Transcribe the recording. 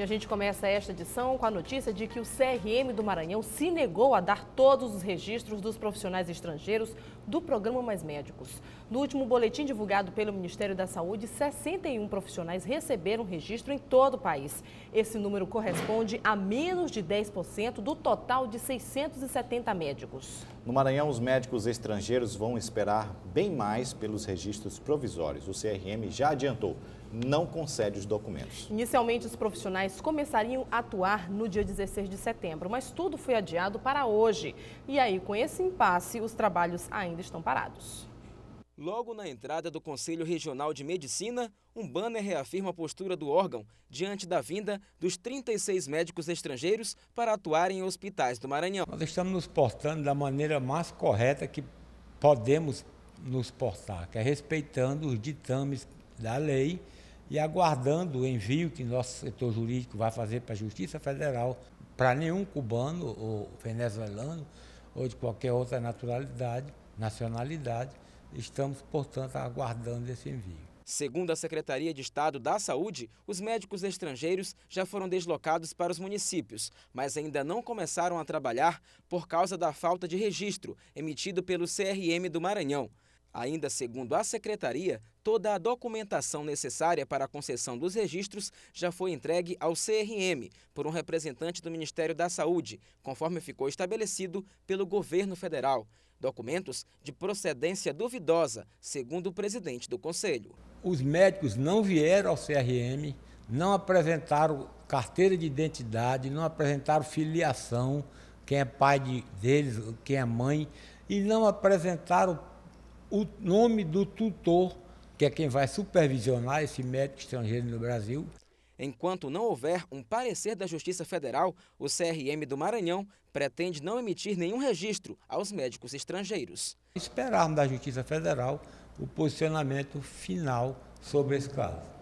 E a gente começa esta edição com a notícia de que o CRM do Maranhão se negou a dar todos os registros dos profissionais estrangeiros do programa Mais Médicos. No último boletim divulgado pelo Ministério da Saúde, 61 profissionais receberam registro em todo o país. Esse número corresponde a menos de 10% do total de 670 médicos. No Maranhão, os médicos estrangeiros vão esperar bem mais pelos registros provisórios. O CRM já adiantou, não concede os documentos. Inicialmente, os profissionais policiais começariam a atuar no dia 16 de setembro, mas tudo foi adiado para hoje. E aí, com esse impasse, os trabalhos ainda estão parados. Logo na entrada do Conselho Regional de Medicina, um banner reafirma a postura do órgão diante da vinda dos 36 médicos estrangeiros para atuarem em hospitais do Maranhão. Nós estamos nos portando da maneira mais correta que podemos nos portar, que é respeitando os ditames da lei e aguardando o envio que nosso setor jurídico vai fazer para a Justiça Federal, para nenhum cubano ou venezuelano ou de qualquer outra naturalidade, nacionalidade. Estamos, portanto, aguardando esse envio. Segundo a Secretaria de Estado da Saúde, os médicos estrangeiros já foram deslocados para os municípios, mas ainda não começaram a trabalhar por causa da falta de registro emitido pelo CRM do Maranhão. Ainda segundo a secretaria, toda a documentação necessária para a concessão dos registros já foi entregue ao CRM por um representante do Ministério da Saúde, conforme ficou estabelecido pelo governo federal. Documentos de procedência duvidosa, segundo o presidente do conselho. Os médicos não vieram ao CRM, não apresentaram carteira de identidade, não apresentaram filiação, quem é pai deles, quem é mãe, e não apresentaram o nome do tutor, que é quem vai supervisionar esse médico estrangeiro no Brasil. Enquanto não houver um parecer da Justiça Federal, o CRM do Maranhão pretende não emitir nenhum registro aos médicos estrangeiros. Esperarmos da Justiça Federal o posicionamento final sobre esse caso.